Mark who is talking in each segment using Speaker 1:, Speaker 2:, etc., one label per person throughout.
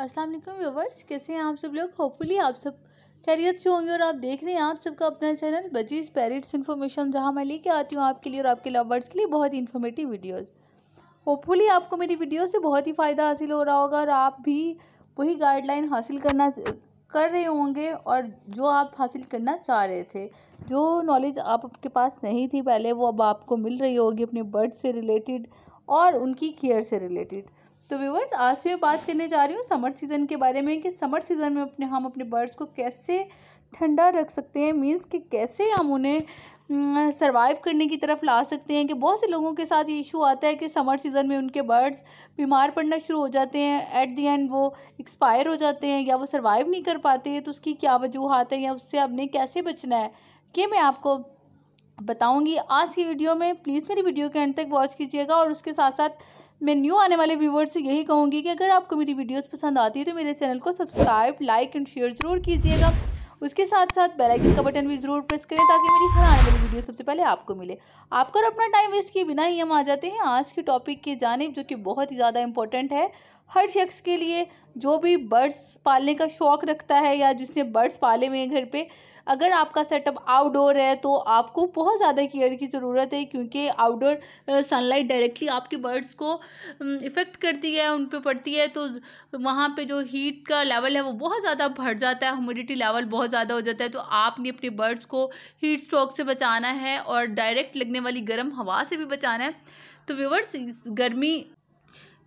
Speaker 1: अस्सलाम वालेकुम व्यूवर्स कैसे हैं आप सब लोग होपफुली आप सब खैरियत से होंगे और आप देख रहे हैं आप सबका अपना चैनल बजीज पेरेंट्स इन्फॉर्मेशन जहां मैं लेके आती हूं आपके लिए और आपके लवर्स के लिए बहुत ही इन्फॉर्मेटिव वीडियोज़ होपफुली आपको मेरी वीडियो से बहुत ही फ़ायदा हासिल हो रहा होगा और आप भी वही गाइडलाइन हासिल करना कर रहे होंगे और जो आप हासिल करना चाह रहे थे जो नॉलेज आपके पास नहीं थी पहले वो अब आपको मिल रही होगी अपने बर्ड से रिलेटेड और उनकी केयर से रिलेटेड तो व्यूवर्स आज मैं बात करने जा रही हूँ समर सीज़न के बारे में कि समर सीज़न में अपने हम अपने बर्ड्स को कैसे ठंडा रख सकते हैं मीन्स कि कैसे हम उन्हें सर्वाइव करने की तरफ ला सकते हैं कि बहुत से लोगों के साथ ये इशू आता है कि समर सीज़न में उनके बर्ड्स बीमार पड़ना शुरू हो जाते हैं एट दी एंड वो एक्सपायर हो जाते हैं या वो सर्वाइव नहीं कर पाते तो उसकी क्या वजूहत है या उससे आपने कैसे बचना है कि मैं आपको बताऊंगी आज की वीडियो में प्लीज़ मेरी वीडियो के एंड तक वॉच कीजिएगा और उसके साथ साथ मैं न्यू आने वाले व्यूवर्स से यही कहूँगी कि अगर आपको मेरी वीडियोस पसंद आती है तो मेरे चैनल को सब्सक्राइब लाइक एंड शेयर ज़रूर कीजिएगा उसके साथ साथ बेल आइकन का बटन भी ज़रूर प्रेस करें ताकि मेरी हर आने वाली वीडियो सबसे पहले आपको मिले आपको अपना टाइम वेस्ट किए बिना ही हम आ जाते हैं आज के टॉपिक के जानब जो कि बहुत ही ज़्यादा इंपॉर्टेंट है हर शख्स के लिए जो भी बर्ड्स पालने का शौक़ रखता है या जिसने बर्ड्स पाले हुए हैं घर पे अगर आपका सेटअप आउटडोर है तो आपको बहुत ज़्यादा केयर की ज़रूरत है क्योंकि आउटडोर सनलाइट डायरेक्टली आपके बर्ड्स को इफ़ेक्ट करती है उन पर पड़ती है तो वहाँ पे जो हीट का लेवल है वो बहुत ज़्यादा बढ़ जाता है ह्यूमिडिटी लेवल बहुत ज़्यादा हो जाता है तो आपने अपने बर्ड्स को हीट स्ट्रोक से बचाना है और डायरेक्ट लगने वाली गर्म हवा से भी बचाना है तो व्यूवर्स गर्मी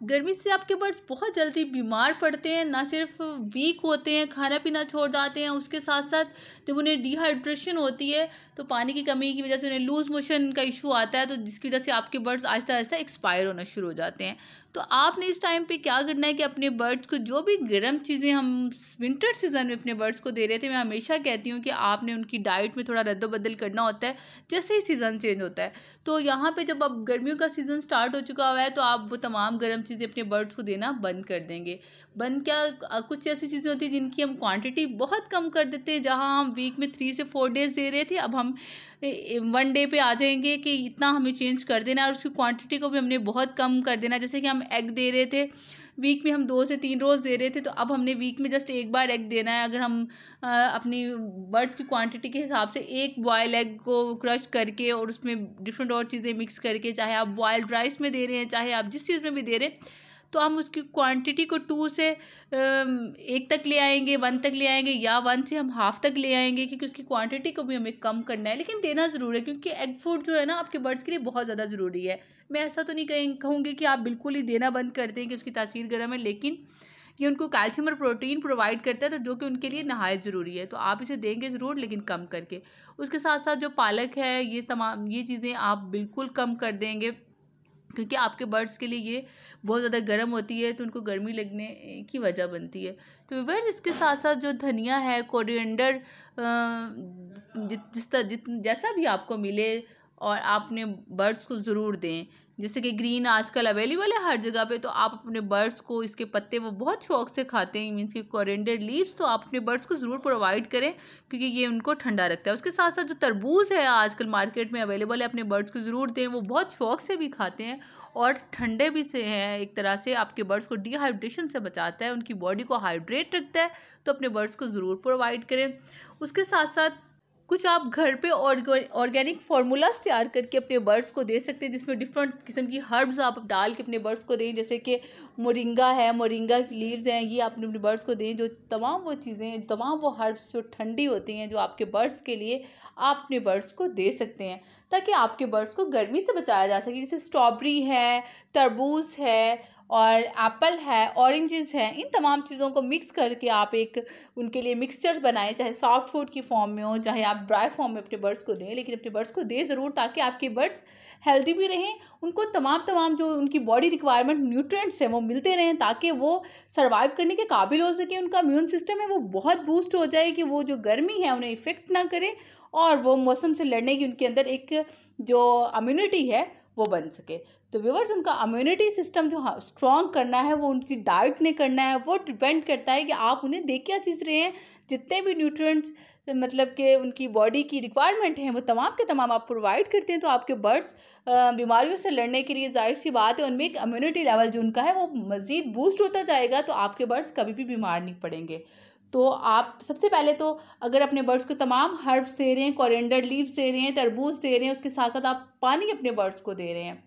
Speaker 1: गर्मी से आपके बर्ड्स बहुत जल्दी बीमार पड़ते हैं ना सिर्फ वीक होते हैं खाना पीना छोड़ जाते हैं उसके साथ साथ जब उन्हें डिहाइड्रेशन होती है तो पानी की कमी की वजह से उन्हें लूज़ मोशन का इशू आता है तो जिसकी वजह से आपके बर्ड्स आहिस्ता आहिस्ता एक्सपायर होना शुरू हो जाते हैं तो आपने इस टाइम पे क्या करना है कि अपने बर्ड्स को जो भी गर्म चीज़ें हम विंटर सीज़न में अपने बर्ड्स को दे रहे थे मैं हमेशा कहती हूँ कि आपने उनकी डाइट में थोड़ा रद्दबदल करना होता है जैसे ही सीज़न चेंज होता है तो यहाँ पे जब अब गर्मियों का सीज़न स्टार्ट हो चुका हुआ है तो आप वो तमाम गर्म चीज़ें अपने बर्ड्स को देना बंद कर देंगे बंद क्या कुछ ऐसी चीज़ें होती हैं जिनकी हम क्वांटिटी बहुत कम कर देते हैं जहाँ हम वीक में थ्री से फोर डेज़ दे रहे थे अब हम वन डे पे आ जाएंगे कि इतना हमें चेंज कर देना और उसकी क्वांटिटी को भी हमने बहुत कम कर देना जैसे कि हम एग दे रहे थे वीक में हम दो से तीन रोज़ दे रहे थे तो अब हमने वीक में जस्ट एक बार एग देना है अगर हम आ, अपनी बर्ड्स की क्वांटिटी के हिसाब से एक बॉयल एग को क्रश करके और उसमें डिफरेंट और चीज़ें मिक्स करके चाहे आप बॉयल्ड राइस में दे रहे हैं चाहे आप जिस चीज़ में भी दे रहे हैं तो हम उसकी क्वांटिटी को टू से एक तक ले आएंगे वन तक ले आएंगे या वन से हम हाफ तक ले आएंगे क्योंकि उसकी क्वांटिटी को भी हमें कम करना है लेकिन देना ज़रूर है क्योंकि एग फूड जो है ना आपके बर्ड्स के लिए बहुत ज़्यादा ज़रूरी है मैं ऐसा तो नहीं कहें कहूँगी कि आप बिल्कुल ही देना बंद कर दें कि उसकी तासीर गर्म है लेकिन ये उनको कैल्शियम और प्रोटीन प्रोवाइड करता है तो जो कि उनके लिए नहायत ज़रूरी है तो आप इसे देंगे ज़रूर लेकिन कम करके उसके साथ साथ जो पालक है ये तमाम ये चीज़ें आप बिल्कुल कम कर देंगे क्योंकि आपके बर्ड्स के लिए ये बहुत ज़्यादा गर्म होती है तो उनको गर्मी लगने की वजह बनती है तो विवर्स इसके साथ साथ जो धनिया है कोरिएंडर जिस जिस जैसा भी आपको मिले और आप अपने बर्ड्स को ज़रूर दें जैसे कि ग्रीन आजकल अवेलेबल है हर जगह पे तो आप अपने बर्ड्स को इसके पत्ते वो बहुत शौक से खाते हैं मीन्स कि कोरेंडर लीव्स तो आप अपने बर्ड्स को ज़रूर प्रोवाइड करें क्योंकि ये उनको ठंडा रखता है उसके साथ साथ जो तरबूज है आजकल मार्केट में अवेलेबल है अपने बर्ड्स को ज़रूर दें वो बहुत शौक से भी खाते हैं और ठंडे भी से हैं एक तरह से आपके बर्ड्स को डिहाइड्रेशन से बचाता है उनकी बॉडी को हाइड्रेट रखता है तो अपने बर्ड्स को ज़रूर प्रोवाइड करें उसके साथ साथ कुछ आप घर पे ऑर्गेनिक फार्मूलाज तैयार करके अपने बर्ड्स को दे सकते हैं जिसमें डिफरेंट किस्म की हर्ब्स आप डाल के अपने बर्ड्स को दें जैसे कि मोरिंगा है मोरिंगा की लीव्स हैं ये आपने अपने बर्ड्स को दें जो तमाम वो चीज़ें तमाम वो हर्ब्स जो ठंडी होती हैं जो आपके बर्ड्स के लिए आप अपने बर्ड्स को दे सकते हैं ताकि आपके बर्ड्स को गर्मी से बचाया जा सके जैसे स्ट्रॉबेरी है तरबूज है और एप्पल है ऑरेंजेस हैं इन तमाम चीज़ों को मिक्स करके आप एक उनके लिए मिक्सचर बनाएं चाहे सॉफ्ट फूड की फॉर्म में हो चाहे आप ड्राई फॉर्म में अपने बर्ड्स को दें लेकिन अपने बर्ड्स को दें ज़रूर ताकि आपके बर्ड्स हेल्दी भी रहें उनको तमाम तमाम जो उनकी बॉडी रिक्वायरमेंट न्यूट्रेंट्स हैं वो मिलते रहें ताकि वो सर्वाइव करने के काबिल हो सके उनका इम्यून सिस्टम है वो बहुत बूस्ट हो जाए कि वो जो गर्मी है उन्हें इफ़ेक्ट ना करे और वो मौसम से लड़ने की उनके अंदर एक जो अम्यूनिटी है वो बन सके तो व्यूवर्स उनका अम्यूनिटी सिस्टम जो स्ट्रॉन्ग हाँ, करना है वो उनकी डाइट ने करना है वो डिपेंड करता है कि आप उन्हें दे क्या चीज़ रहे हैं जितने भी न्यूट्रिएंट्स मतलब कि उनकी बॉडी की रिक्वायरमेंट है वो तमाम के तमाम आप प्रोवाइड करते हैं तो आपके बर्ड्स बीमारियों से लड़ने के लिए जाहिर सी बात है उनमें एक अम्यूनिटी लेवल जो उनका है वो मज़ीद बूस्ट होता जाएगा तो आपके बर्ड्स कभी भी बीमार नहीं पड़ेंगे तो आप सबसे पहले तो अगर अपने बर्ड्स को तमाम हर्ब्स दे रहे हैं कॉरेंडर लीव्स दे रहे हैं तरबूज दे रहे हैं उसके साथ साथ आप पानी अपने बर्ड्स को दे रहे हैं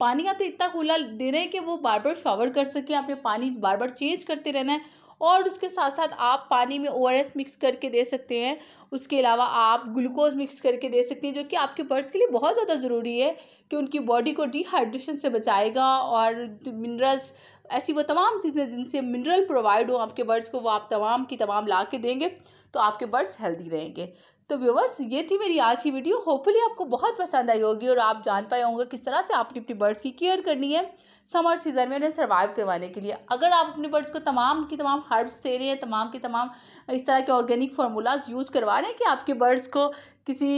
Speaker 1: पानी आपने इतना खुला दे रहे हैं कि वो बार बार शॉवर कर सके आपने पानी बार बार चेंज करते रहना है और उसके साथ साथ आप पानी में ओ मिक्स करके दे सकते हैं उसके अलावा आप ग्लूकोज मिक्स करके दे सकते हैं जो कि आपके बर्ड्स के लिए बहुत ज़्यादा ज़रूरी है कि उनकी बॉडी को डिहाइड्रेशन से बचाएगा और मिनरल्स ऐसी वो तमाम चीज़ें जिनसे मिनरल प्रोवाइड हो आपके बर्ड्स को वो आप तमाम की तमाम ला के देंगे तो आपके बर्ड्स हेल्दी रहेंगे तो व्यूवर्स ये थी मेरी आज की वीडियो होपफुली आपको बहुत पसंद आई होगी और आप जान पाए होंगे किस तरह से आपने अपनी बर्ड्स की केयर करनी है समर सीज़न में उन्हें सर्वाइव करवाने के लिए अगर आप अपने बर्ड्स को तमाम की तमाम हर्ब्स दे रहे हैं तमाम की तमाम इस तरह के ऑर्गेनिक फार्मूलाज यूज़ करवा रहे हैं कि आपके बर्ड्स को किसी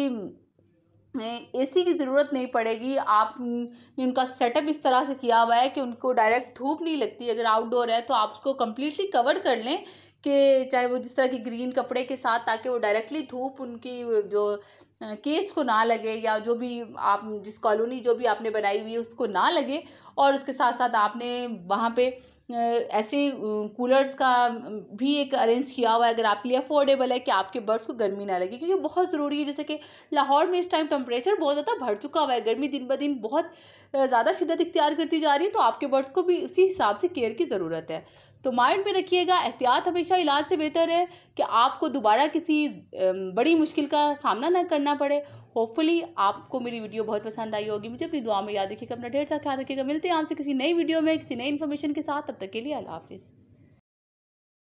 Speaker 1: एसी की ज़रूरत नहीं पड़ेगी आपने उनका सेटअप इस तरह से किया हुआ है कि उनको डायरेक्ट धूप नहीं लगती अगर आउटडोर है तो आप उसको कम्प्लीटली कवर कर लें के चाहे वो जिस तरह के ग्रीन कपड़े के साथ ताकि वो डायरेक्टली धूप उनकी जो केस को ना लगे या जो भी आप जिस कॉलोनी जो भी आपने बनाई हुई है उसको ना लगे और उसके साथ साथ आपने वहाँ पे ऐसे कूलर्स का भी एक अरेंज किया हुआ है अगर आपके लिए अफोर्डेबल है कि आपके बर्ड्स को गर्मी ना लगे क्योंकि बहुत ज़रूरी है जैसे कि लाहौर में इस टाइम टेम्परेचर बहुत ज़्यादा बढ़ चुका हुआ है गर्मी दिन ब दिन बहुत ज़्यादा शिदत इख्तियार करती जा रही है तो आपके बर्ड्स को भी उसी हिसाब से केयर की ज़रूरत है तो माइंड में रखिएगा एहतियात हमेशा इलाज से बेहतर है कि आपको दोबारा किसी बड़ी मुश्किल का सामना ना करना पड़े होपफुली आपको मेरी वीडियो बहुत पसंद आई होगी मुझे अपनी दुआ में याद रखिएगा अपना ढेर सा ख्याल रखिएगा मिलते हैं आपसे किसी नई वीडियो में किसी नई इन्फॉर्मेशन के साथ तब तक के लिए अल्लाह हाफिज़